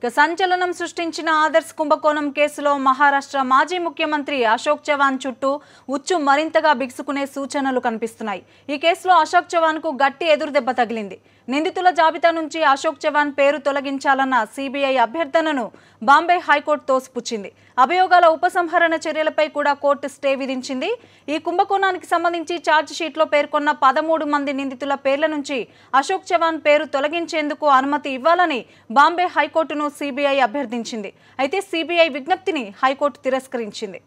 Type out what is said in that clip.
ఇక సంచలనం సృష్టించిన ఆదర్శ్ కుంభకోణం కేసులో మహారాష్ట్ర మాజీ ముఖ్యమంత్రి అశోక్ చవాన్ చుట్టూ ఉచ్చు మరింతగా బిగుసుకునే సూచనలు కనిపిస్తున్నాయి ఈ కేసులో అశోక్ చవాన్ కు గట్టి ఎదురుదెబ్బ తగిలింది నిందితుల జాబితా నుంచి అశోక్ చవాన్ పేరు తొలగించాలన్న సిబిఐ అభ్యర్థనను బాంబే హైకోర్టు తోసిపుచ్చింది అభియోగాల ఉపసంహరణ చర్యలపై కూడా కోర్టు స్టే విధించింది ఈ కుంభకోణానికి సంబంధించి షీట్లో పేర్కొన్న పదమూడు మంది నిందితుల పేర్ల నుంచి అశోక్ చవాన్ పేరు తొలగించేందుకు అనుమతి ఇవ్వాలని బాంబే హైకోర్టును సిబిఐ అభ్యర్థించింది అయితే సిబిఐ విజ్ఞప్తిని హైకోర్టు తిరస్కరించింది